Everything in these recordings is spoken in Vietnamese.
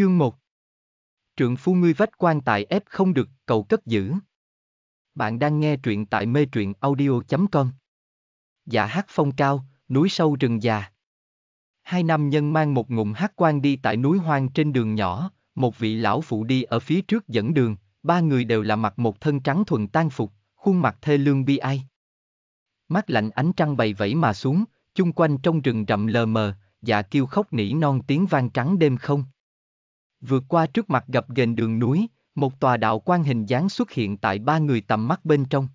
Chương 1 Trượng phu ngươi vách quan tại ép không được, cầu cất giữ. Bạn đang nghe truyện tại mê truyện audio.com Dạ hát phong cao, núi sâu rừng già. Hai nam nhân mang một ngụm hát quan đi tại núi hoang trên đường nhỏ, một vị lão phụ đi ở phía trước dẫn đường, ba người đều là mặc một thân trắng thuần tan phục, khuôn mặt thê lương bi ai. Mắt lạnh ánh trăng bày vẫy mà xuống, chung quanh trong rừng rậm lờ mờ, dạ kêu khóc nỉ non tiếng vang trắng đêm không. Vượt qua trước mặt gặp ghềnh đường núi, một tòa đạo quan hình dáng xuất hiện tại ba người tầm mắt bên trong.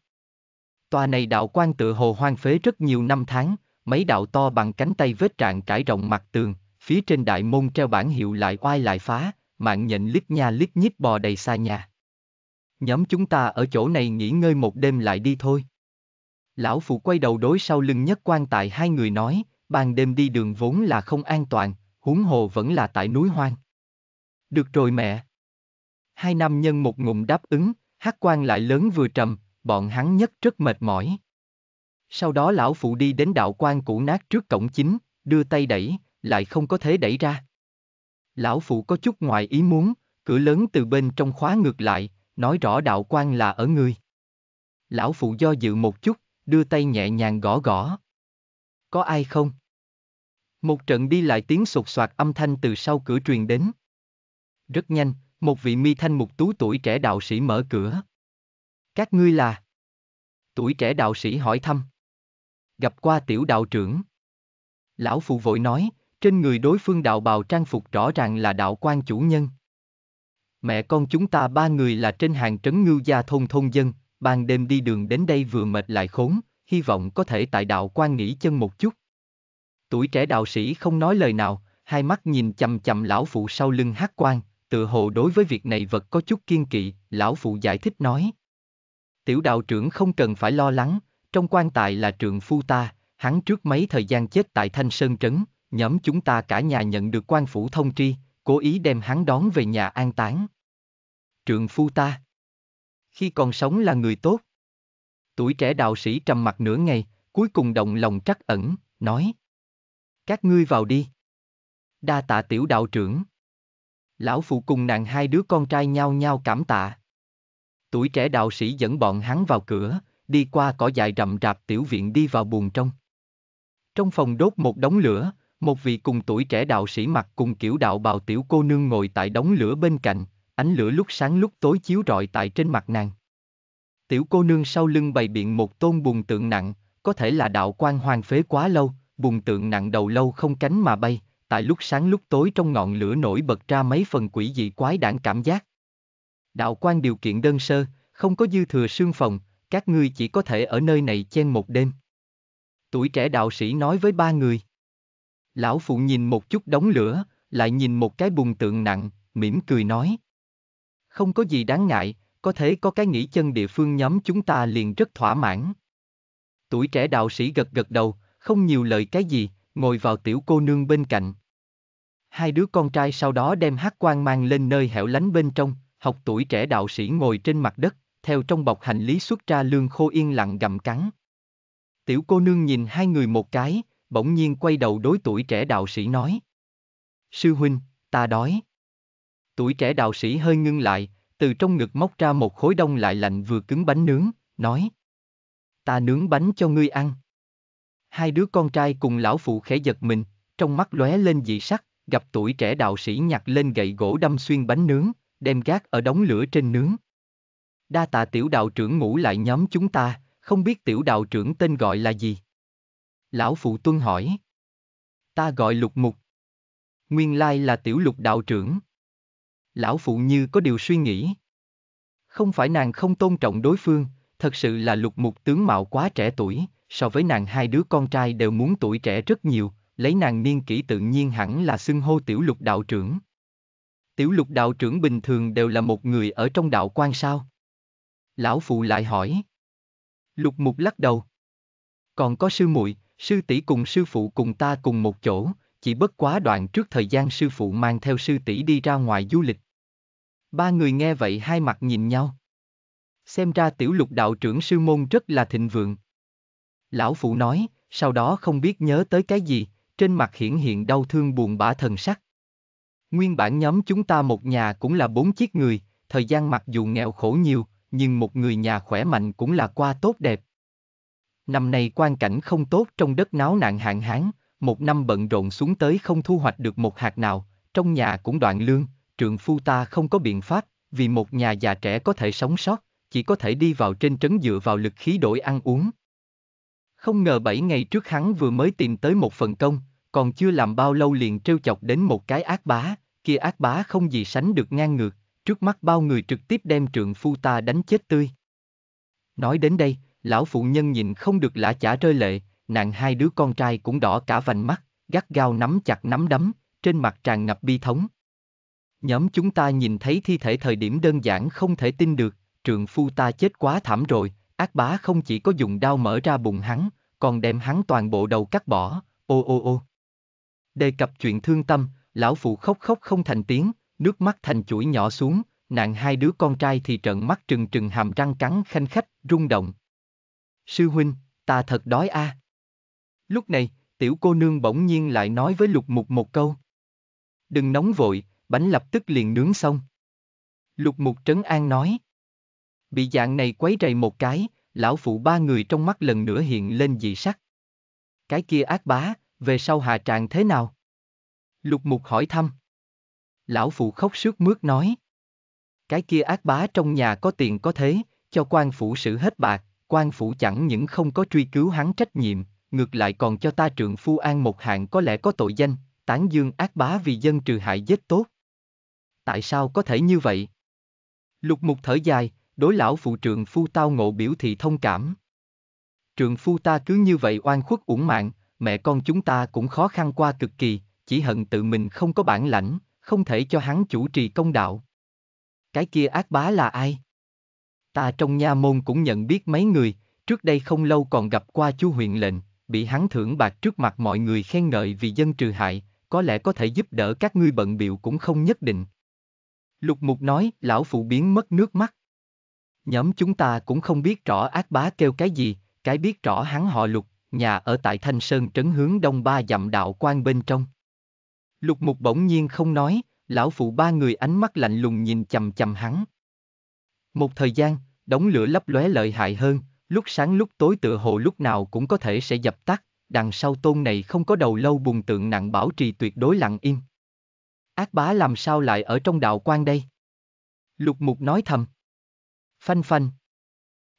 Tòa này đạo quan tự hồ hoang phế rất nhiều năm tháng, mấy đạo to bằng cánh tay vết trạng trải rộng mặt tường, phía trên đại môn treo bản hiệu lại oai lại phá, mạng nhện lít nha lít nhít bò đầy xa nhà. Nhóm chúng ta ở chỗ này nghỉ ngơi một đêm lại đi thôi. Lão phụ quay đầu đối sau lưng nhất quan tại hai người nói, ban đêm đi đường vốn là không an toàn, huống hồ vẫn là tại núi hoang. Được rồi mẹ. Hai nam nhân một ngụm đáp ứng, hát quan lại lớn vừa trầm, bọn hắn nhất rất mệt mỏi. Sau đó lão phụ đi đến đạo quan cũ nát trước cổng chính, đưa tay đẩy, lại không có thể đẩy ra. Lão phụ có chút ngoài ý muốn, cửa lớn từ bên trong khóa ngược lại, nói rõ đạo quan là ở người. Lão phụ do dự một chút, đưa tay nhẹ nhàng gõ gõ. Có ai không? Một trận đi lại tiếng sột soạt âm thanh từ sau cửa truyền đến. Rất nhanh, một vị mi thanh mục tú tuổi trẻ đạo sĩ mở cửa. Các ngươi là? Tuổi trẻ đạo sĩ hỏi thăm. Gặp qua tiểu đạo trưởng. Lão phụ vội nói, trên người đối phương đạo bào trang phục rõ ràng là đạo quan chủ nhân. Mẹ con chúng ta ba người là trên hàng trấn ngưu gia thôn thôn dân, ban đêm đi đường đến đây vừa mệt lại khốn, hy vọng có thể tại đạo quan nghỉ chân một chút. Tuổi trẻ đạo sĩ không nói lời nào, hai mắt nhìn chầm chầm lão phụ sau lưng hát quan, tự hồ đối với việc này vật có chút kiên kỵ, lão phụ giải thích nói. Tiểu đạo trưởng không cần phải lo lắng, trong quan tài là trường phu ta, hắn trước mấy thời gian chết tại Thanh Sơn Trấn, nhóm chúng ta cả nhà nhận được quan phủ thông tri, cố ý đem hắn đón về nhà an táng. Trường phu ta Khi còn sống là người tốt. Tuổi trẻ đạo sĩ trầm mặt nửa ngày, cuối cùng động lòng trắc ẩn, nói Các ngươi vào đi. Đa tạ tiểu đạo trưởng. Lão phụ cùng nàng hai đứa con trai nhau nhau cảm tạ. Tuổi trẻ đạo sĩ dẫn bọn hắn vào cửa, đi qua cỏ dại rậm rạp tiểu viện đi vào buồng trong. Trong phòng đốt một đống lửa, một vị cùng tuổi trẻ đạo sĩ mặc cùng kiểu đạo bào tiểu cô nương ngồi tại đống lửa bên cạnh, ánh lửa lúc sáng lúc tối chiếu rọi tại trên mặt nàng. Tiểu cô nương sau lưng bày biện một tôn bùn tượng nặng, có thể là đạo quan hoàng phế quá lâu, bùn tượng nặng đầu lâu không cánh mà bay, tại lúc sáng lúc tối trong ngọn lửa nổi bật ra mấy phần quỷ dị quái đản cảm giác. Đạo quan điều kiện đơn sơ, không có dư thừa sương phòng, các ngươi chỉ có thể ở nơi này chen một đêm. Tuổi trẻ đạo sĩ nói với ba người. Lão phụ nhìn một chút đống lửa, lại nhìn một cái bùng tượng nặng, mỉm cười nói. Không có gì đáng ngại, có thể có cái nghỉ chân địa phương nhóm chúng ta liền rất thỏa mãn. Tuổi trẻ đạo sĩ gật gật đầu, không nhiều lời cái gì, ngồi vào tiểu cô nương bên cạnh. Hai đứa con trai sau đó đem hát quan mang lên nơi hẻo lánh bên trong, học tuổi trẻ đạo sĩ ngồi trên mặt đất, theo trong bọc hành lý xuất ra lương khô yên lặng gặm cắn. Tiểu cô nương nhìn hai người một cái, bỗng nhiên quay đầu đối tuổi trẻ đạo sĩ nói. Sư huynh, ta đói. Tuổi trẻ đạo sĩ hơi ngưng lại, từ trong ngực móc ra một khối đông lại lạnh vừa cứng bánh nướng, nói. Ta nướng bánh cho ngươi ăn hai đứa con trai cùng lão phụ khẽ giật mình, trong mắt lóe lên dị sắc, gặp tuổi trẻ đạo sĩ nhặt lên gậy gỗ đâm xuyên bánh nướng, đem gác ở đống lửa trên nướng. Đa tạ tiểu đạo trưởng ngủ lại nhóm chúng ta, không biết tiểu đạo trưởng tên gọi là gì? Lão phụ tuân hỏi. Ta gọi lục mục. Nguyên lai là tiểu lục đạo trưởng. Lão phụ như có điều suy nghĩ. Không phải nàng không tôn trọng đối phương, thật sự là lục mục tướng mạo quá trẻ tuổi, so với nàng hai đứa con trai đều muốn tuổi trẻ rất nhiều, lấy nàng niên kỷ tự nhiên hẳn là xưng hô tiểu lục đạo trưởng. Tiểu lục đạo trưởng bình thường đều là một người ở trong đạo quan sao? Lão phụ lại hỏi. Lục mục lắc đầu. Còn có sư muội, sư tỷ cùng sư phụ cùng ta cùng một chỗ, chỉ bất quá đoạn trước thời gian sư phụ mang theo sư tỷ đi ra ngoài du lịch. Ba người nghe vậy hai mặt nhìn nhau. Xem ra tiểu lục đạo trưởng sư môn rất là thịnh vượng. Lão phụ nói, sau đó không biết nhớ tới cái gì, trên mặt hiển hiện đau thương buồn bã thần sắc. Nguyên bản nhóm chúng ta một nhà cũng là bốn chiếc người, thời gian mặc dù nghèo khổ nhiều, nhưng một người nhà khỏe mạnh cũng là qua tốt đẹp. Năm nay quan cảnh không tốt trong đất náo nạn hạn hán, một năm bận rộn xuống tới không thu hoạch được một hạt nào, trong nhà cũng đoạn lương, trượng phu ta không có biện pháp, vì một nhà già trẻ có thể sống sót, chỉ có thể đi vào trên trấn dựa vào lực khí đổi ăn uống. Không ngờ 7 ngày trước hắn vừa mới tìm tới một phần công, còn chưa làm bao lâu liền trêu chọc đến một cái ác bá, kia ác bá không gì sánh được ngang ngược, trước mắt bao người trực tiếp đem trượng phu ta đánh chết tươi. Nói đến đây, lão phụ nhân nhìn không được lã chả rơi lệ, nàng hai đứa con trai cũng đỏ cả vành mắt, gắt gao nắm chặt nắm đấm, trên mặt tràn ngập bi thống. Nhóm chúng ta nhìn thấy thi thể thời điểm đơn giản không thể tin được, trượng phu ta chết quá thảm rồi, Ác bá không chỉ có dùng đao mở ra bụng hắn, còn đem hắn toàn bộ đầu cắt bỏ, ô ô ô. Đề cập chuyện thương tâm, lão phụ khóc khóc không thành tiếng, nước mắt thành chuỗi nhỏ xuống, nạn hai đứa con trai thì trợn mắt trừng trừng hàm răng cắn khanh khách, rung động. Sư huynh, ta thật đói a. À. Lúc này, tiểu cô nương bỗng nhiên lại nói với lục mục một câu. Đừng nóng vội, bánh lập tức liền nướng xong. Lục mục trấn an nói. Bị dạng này quấy rầy một cái, lão phụ ba người trong mắt lần nữa hiện lên dị sắc. Cái kia ác bá, về sau hạ trạng thế nào? Lục mục hỏi thăm. Lão phụ khóc sướt mướt nói. Cái kia ác bá trong nhà có tiền có thế, cho quan phủ xử hết bạc, quan phủ chẳng những không có truy cứu hắn trách nhiệm, ngược lại còn cho ta trượng phu an một hạng có lẽ có tội danh, tán dương ác bá vì dân trừ hại giết tốt. Tại sao có thể như vậy? Lục mục thở dài, đối lão phụ trượng phu tao ngộ biểu thị thông cảm. trường phu ta cứ như vậy oan khuất uổng mạng, mẹ con chúng ta cũng khó khăn qua cực kỳ, chỉ hận tự mình không có bản lãnh, không thể cho hắn chủ trì công đạo. Cái kia ác bá là ai? Ta trong nha môn cũng nhận biết mấy người, trước đây không lâu còn gặp qua chu huyện lệnh, bị hắn thưởng bạc trước mặt mọi người khen ngợi vì dân trừ hại, có lẽ có thể giúp đỡ các ngươi bận biểu cũng không nhất định. Lục mục nói, lão phụ biến mất nước mắt. Nhóm chúng ta cũng không biết rõ ác bá kêu cái gì, cái biết rõ hắn họ lục, nhà ở tại Thanh Sơn trấn hướng đông ba dặm đạo quan bên trong. Lục mục bỗng nhiên không nói, lão phụ ba người ánh mắt lạnh lùng nhìn chầm chầm hắn. Một thời gian, đống lửa lấp lóe lợi hại hơn, lúc sáng lúc tối tựa hồ lúc nào cũng có thể sẽ dập tắt, đằng sau tôn này không có đầu lâu bùng tượng nặng bảo trì tuyệt đối lặng im. Ác bá làm sao lại ở trong đạo quan đây? Lục mục nói thầm phanh phanh.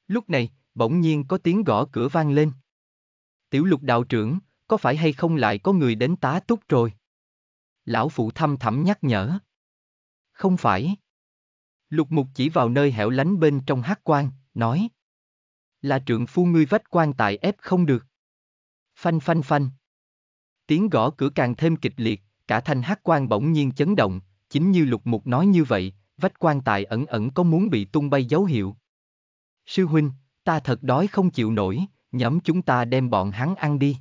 Lúc này, bỗng nhiên có tiếng gõ cửa vang lên. Tiểu lục đạo trưởng, có phải hay không lại có người đến tá túc rồi? Lão phụ thăm thẳm nhắc nhở. Không phải. Lục mục chỉ vào nơi hẻo lánh bên trong hát quan, nói. Là trượng phu ngươi vách quan tại ép không được. Phanh phanh phanh. Tiếng gõ cửa càng thêm kịch liệt, cả thanh hát quan bỗng nhiên chấn động, chính như lục mục nói như vậy, vách quan tài ẩn ẩn có muốn bị tung bay dấu hiệu. Sư huynh, ta thật đói không chịu nổi, nhóm chúng ta đem bọn hắn ăn đi.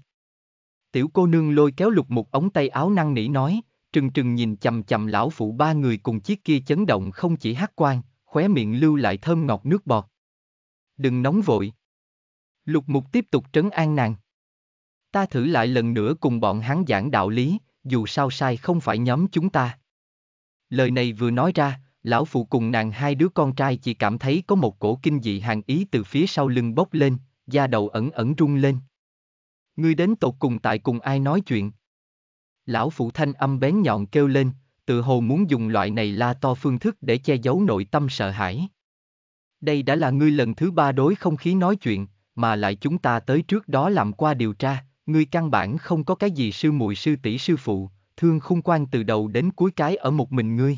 Tiểu cô nương lôi kéo lục một ống tay áo năng nỉ nói, trừng trừng nhìn chầm chầm lão phụ ba người cùng chiếc kia chấn động không chỉ hát quan, khóe miệng lưu lại thơm ngọt nước bọt. Đừng nóng vội. Lục mục tiếp tục trấn an nàng. Ta thử lại lần nữa cùng bọn hắn giảng đạo lý, dù sao sai không phải nhóm chúng ta. Lời này vừa nói ra, Lão phụ cùng nàng hai đứa con trai chỉ cảm thấy có một cổ kinh dị hàng ý từ phía sau lưng bốc lên, da đầu ẩn ẩn rung lên. Ngươi đến tột cùng tại cùng ai nói chuyện? Lão phụ thanh âm bén nhọn kêu lên, tự hồ muốn dùng loại này la to phương thức để che giấu nội tâm sợ hãi. Đây đã là ngươi lần thứ ba đối không khí nói chuyện, mà lại chúng ta tới trước đó làm qua điều tra, ngươi căn bản không có cái gì sư muội sư tỷ sư phụ, thương khung quan từ đầu đến cuối cái ở một mình ngươi.